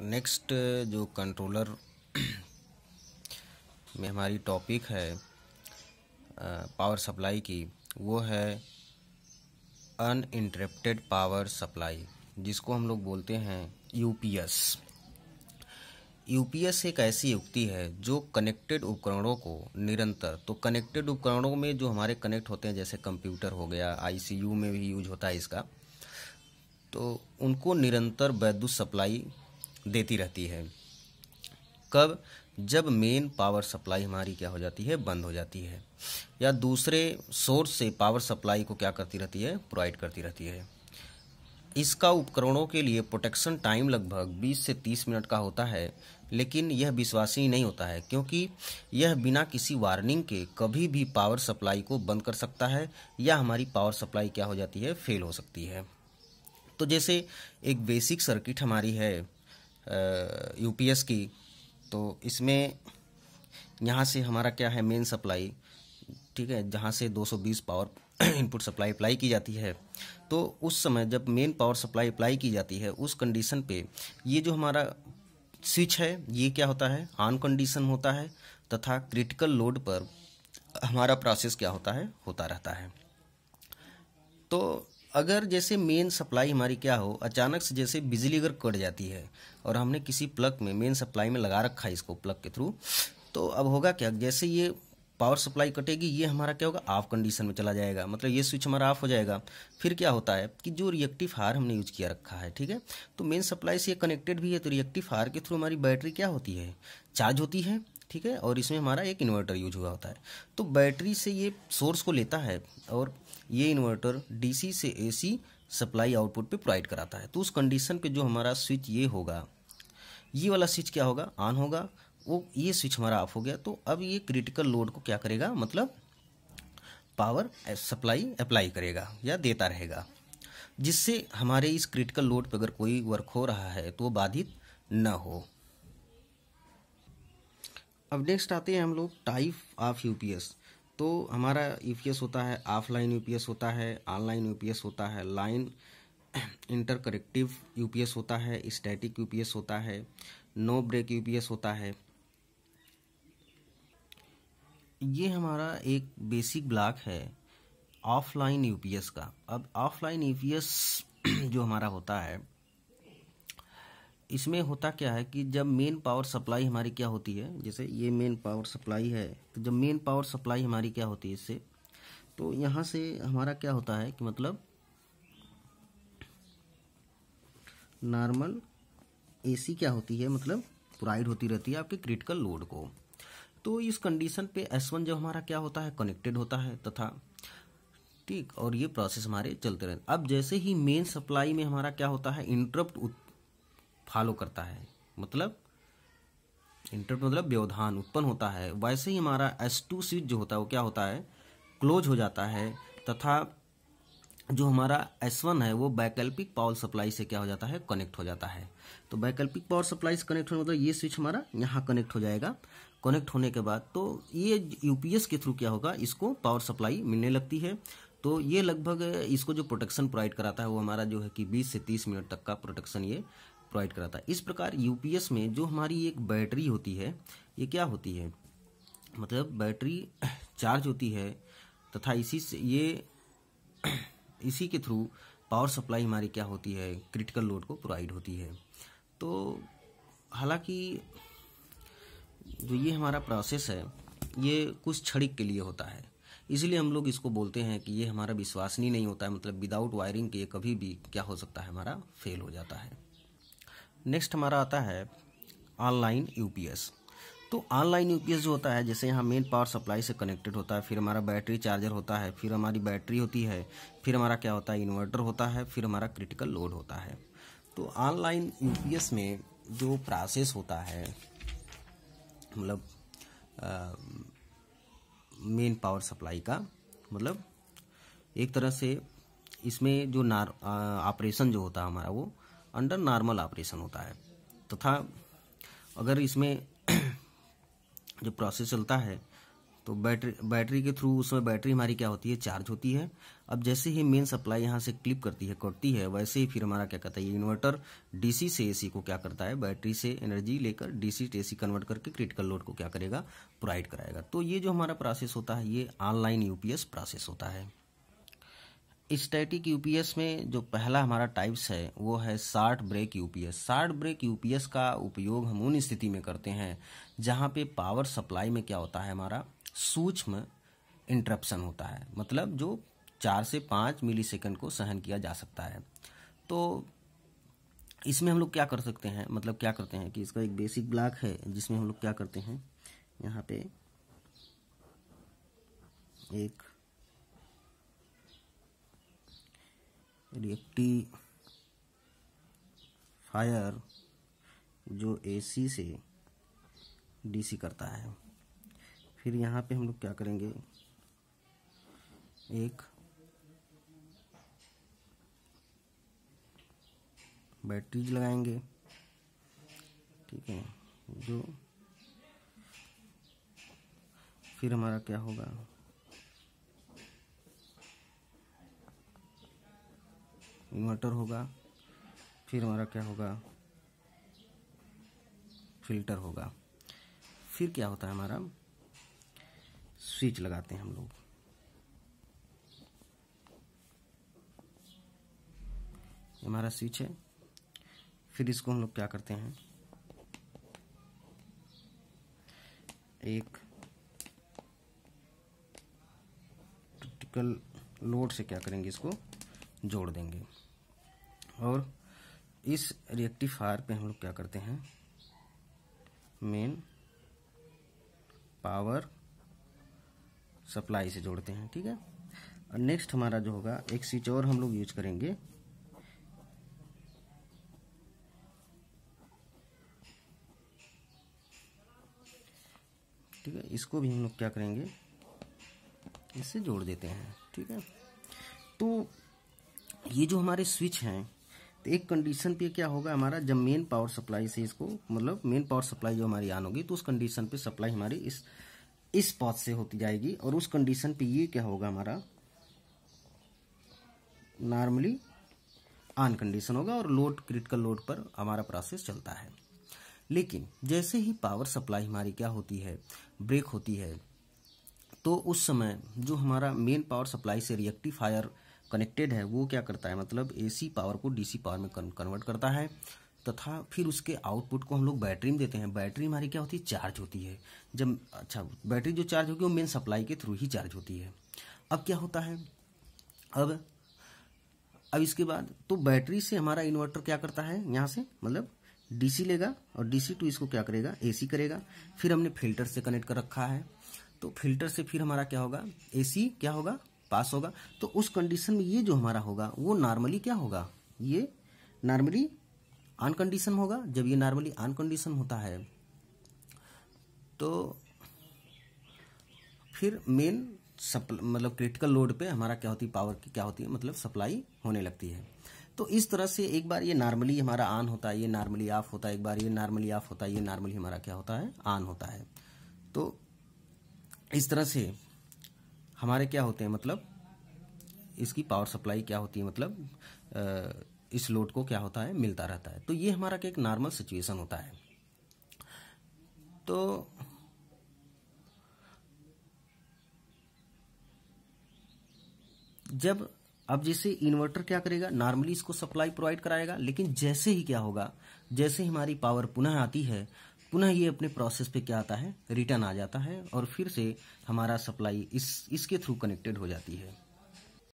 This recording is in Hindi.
नेक्स्ट जो कंट्रोलर में हमारी टॉपिक है पावर सप्लाई की वो है अन इंटरप्टेड पावर सप्लाई जिसको हम लोग बोलते हैं यूपीएस यूपीएस एक ऐसी युक्ति है जो कनेक्टेड उपकरणों को निरंतर तो कनेक्टेड उपकरणों में जो हमारे कनेक्ट होते हैं जैसे कंप्यूटर हो गया आईसीयू में भी यूज होता है इसका तो उनको निरंतर वैद्युत सप्लाई देती रहती है कब जब मेन पावर सप्लाई हमारी क्या हो जाती है बंद हो जाती है या दूसरे सोर्स से पावर सप्लाई को क्या करती रहती है प्रोवाइड करती रहती है इसका उपकरणों के लिए प्रोटेक्शन टाइम लगभग 20 से 30 मिनट का होता है लेकिन यह विश्वासनीय नहीं होता है क्योंकि यह बिना किसी वार्निंग के कभी भी पावर सप्लाई को बंद कर सकता है या हमारी पावर सप्लाई क्या हो जाती है फेल हो सकती है तो जैसे एक बेसिक सर्किट हमारी है यूपीएस की तो इसमें यहाँ से हमारा क्या है मेन सप्लाई ठीक है जहाँ से 220 पावर इनपुट सप्लाई अप्लाई की जाती है तो उस समय जब मेन पावर सप्लाई अप्लाई की जाती है उस कंडीशन पे ये जो हमारा स्विच है ये क्या होता है ऑन कंडीशन होता है तथा क्रिटिकल लोड पर हमारा प्रोसेस क्या होता है होता रहता है तो अगर जैसे मेन सप्लाई हमारी क्या हो अचानक से जैसे बिजली अगर कट जाती है और हमने किसी प्लग में मेन सप्लाई में लगा रखा है इसको प्लग के थ्रू तो अब होगा क्या जैसे ये पावर सप्लाई कटेगी ये हमारा क्या होगा ऑफ कंडीशन में चला जाएगा मतलब ये स्विच हमारा ऑफ हो जाएगा फिर क्या होता है कि जो रिएक्टिव हार हमने यूज किया रखा है ठीक है तो मेन सप्लाई से ये कनेक्टेड भी है तो रिएक्टिव हार के थ्रू हमारी बैटरी क्या होती है चार्ज होती है ठीक है और इसमें हमारा एक इन्वर्टर यूज हुआ होता है तो बैटरी से ये सोर्स को लेता है और ये इन्वर्टर डीसी से एसी सप्लाई आउटपुट पे प्रोवाइड कराता है तो उस कंडीशन पे जो हमारा स्विच ये होगा ये वाला स्विच क्या होगा ऑन होगा वो ये स्विच हमारा ऑफ हो गया तो अब ये क्रिटिकल लोड को क्या करेगा मतलब पावर सप्लाई अप्लाई करेगा या देता रहेगा जिससे हमारे इस क्रिटिकल लोड पर अगर कोई वर्क हो रहा है तो वो बाधित न हो अब नेक्स्ट आते हैं हम लोग टाइप ऑफ यूपीएस तो हमारा यूपीएस होता है ऑफलाइन यूपीएस होता है ऑनलाइन यूपीएस होता है लाइन इंटर करेक्टिव यूपीएस होता है स्टैटिक यूपीएस होता है नो ब्रेक यूपीएस होता है ये हमारा एक बेसिक ब्लॉक है ऑफलाइन यूपीएस का अब ऑफलाइन यूपीएस जो हमारा होता है इसमें होता क्या है कि जब मेन पावर सप्लाई हमारी क्या होती है जैसे ये मेन पावर सप्लाई है तो जब मेन पावर सप्लाई हमारी क्या होती है इससे तो यहाँ से हमारा क्या होता है कि मतलब नॉर्मल एसी क्या होती है मतलब प्रोवाइड होती रहती है आपके क्रिटिकल लोड को तो इस कंडीशन पे S1 जब हमारा क्या होता है कनेक्टेड होता है तथा ठीक और ये प्रोसेस हमारे चलते रहते अब जैसे ही मेन सप्लाई में हमारा क्या होता है इंटरप्ट फॉलो करता है मतलब इंटर मतलब व्यवधान उत्पन्न होता है वैसे ही हमारा एस टू स्विच जो होता है वो क्या होता है क्लोज हो जाता है तथा जो हमारा एस वन है वो वैकल्पिक पावर सप्लाई से क्या हो जाता है कनेक्ट हो जाता है तो वैकल्पिक पावर सप्लाई से कनेक्ट होने मतलब ये स्विच हमारा यहाँ कनेक्ट हो जाएगा कनेक्ट होने के बाद तो ये यूपीएस के थ्रू क्या होगा इसको पावर सप्लाई मिलने लगती है तो ये लगभग इसको जो प्रोटेक्शन प्रोवाइड कराता है वो हमारा जो है कि 20 से 30 मिनट तक का प्रोटेक्शन ये प्रोवाइड कराता है इस प्रकार यूपीएस में जो हमारी एक बैटरी होती है ये क्या होती है मतलब बैटरी चार्ज होती है तथा इसी से ये इसी के थ्रू पावर सप्लाई हमारी क्या होती है क्रिटिकल लोड को प्रोवाइड होती है तो हालांकि जो ये हमारा प्रोसेस है ये कुछ क्षणिक के लिए होता है इसलिए हम लोग इसको बोलते हैं कि ये हमारा विश्वसनीय नहीं होता है मतलब विदाउट वायरिंग के ये कभी भी क्या हो सकता है हमारा फेल हो जाता है नेक्स्ट हमारा आता है ऑनलाइन यूपीएस तो ऑनलाइन यूपीएस जो होता है जैसे यहाँ मेन पावर सप्लाई से कनेक्टेड होता है फिर हमारा बैटरी चार्जर होता है फिर हमारी बैटरी होती है फिर हमारा क्या होता है इन्वर्टर होता है फिर हमारा क्रिटिकल लोड होता है तो ऑनलाइन यूपीएस में जो प्रोसेस होता है मतलब मेन पावर सप्लाई का मतलब एक तरह से इसमें जो नार ऑपरेशन जो होता है हमारा वो अंडर नॉर्मल ऑपरेशन होता है तथा तो अगर इसमें जो प्रोसेस चलता है तो बैटरी बैटरी के थ्रू उसमें बैटरी हमारी क्या होती है चार्ज होती है अब जैसे ही मेन सप्लाई यहाँ से क्लिप करती है कटती है वैसे ही फिर हमारा क्या कहता है ये इन्वर्टर डीसी से एसी को क्या करता है बैटरी से एनर्जी लेकर डीसी से एसी कन्वर्ट करके क्रिटिकल लोड को क्या करेगा प्रोवाइड कराएगा तो ये जो हमारा प्रोसेस होता है ये ऑनलाइन यूपीएस प्रोसेस होता है स्टैटिक यूपीएस में जो पहला हमारा टाइप्स है वो है short break UPS short break UPS का उपयोग हम उन स्थिति में करते हैं जहाँ पे पावर सप्लाई में क्या होता है हमारा सूक्ष्म इंटरप्शन होता है मतलब जो चार से पाँच मिली को सहन किया जा सकता है तो इसमें हम लोग क्या कर सकते हैं मतलब क्या करते हैं कि इसका एक बेसिक ब्लॉक है जिसमें हम लोग क्या करते हैं यहाँ पे एक रिएक्टिफायर जो एसी से डीसी करता है फिर यहाँ पे हम लोग क्या करेंगे एक बैटरीज लगाएंगे ठीक है जो फिर हमारा क्या होगा इन्वर्टर होगा फिर हमारा क्या होगा फिल्टर होगा फिर क्या होता है हमारा स्विच लगाते हैं हम लोग हमारा स्विच है फिर इसको हम लोग क्या करते हैं एक क्रिटिकल लोड से क्या करेंगे इसको जोड़ देंगे और इस रिएक्टिफायर पे हम लोग क्या करते हैं मेन पावर सप्लाई से जोड़ते हैं ठीक है और नेक्स्ट हमारा जो होगा एक स्विच और हम लोग यूज करेंगे ठीक है इसको भी हम लोग क्या करेंगे इससे जोड़ देते हैं ठीक है तो ये जो हमारे स्विच हैं तो एक कंडीशन पे क्या होगा हमारा जब मेन पावर सप्लाई से इसको मतलब मेन पावर सप्लाई जो हमारी आन होगी तो उस कंडीशन पे सप्लाई हमारी इस इस पॉथ से होती जाएगी और उस कंडीशन पे ये क्या होगा हमारा नॉर्मली आन कंडीशन होगा और लोड क्रिटिकल लोड पर हमारा प्रोसेस चलता है लेकिन जैसे ही पावर सप्लाई हमारी क्या होती है ब्रेक होती है तो उस समय जो हमारा मेन पावर सप्लाई से रिएक्टिव फायर कनेक्टेड है वो क्या करता है मतलब एसी पावर को डीसी पावर में कन्वर्ट करता है तथा फिर उसके आउटपुट को हम लोग बैटरी में देते हैं बैटरी हमारी क्या होती है चार्ज होती है जब अच्छा बैटरी जो चार्ज होगी वो मेन सप्लाई के थ्रू ही चार्ज होती है अब क्या होता है अब अब इसके बाद तो बैटरी से हमारा इन्वर्टर क्या करता है यहाँ से मतलब डीसी लेगा और डीसी टू इसको क्या करेगा एसी करेगा फिर हमने फिल्टर से कनेक्ट कर रखा है तो फिल्टर से फिर हमारा क्या होगा एसी क्या होगा पास होगा तो उस कंडीशन में ये जो हमारा होगा वो नॉर्मली क्या होगा ये नॉर्मली ऑन कंडीशन होगा जब ये नॉर्मली ऑन कंडीशन होता है तो फिर मेन मतलब क्रिटिकल लोड पे हमारा क्या होती है पावर की क्या होती है मतलब सप्लाई होने लगती है तो इस तरह से एक बार ये नॉर्मली हमारा ऑन होता है ये नॉर्मली ऑफ होता है एक बार ये नॉर्मली ऑफ होता है ये नॉर्मली हमारा क्या होता है ऑन होता है तो इस तरह से हमारे क्या होते हैं मतलब इसकी पावर सप्लाई क्या होती है मतलब इस लोड को क्या होता है मिलता रहता है तो ये हमारा एक नॉर्मल सिचुएशन होता है तो जब अब जैसे इन्वर्टर क्या करेगा नॉर्मली इसको सप्लाई प्रोवाइड कराएगा लेकिन जैसे ही क्या होगा जैसे ही हमारी पावर पुनः आती है पुनः ये अपने प्रोसेस पे क्या आता है रिटर्न आ जाता है और फिर से हमारा सप्लाई इस इसके थ्रू कनेक्टेड हो जाती है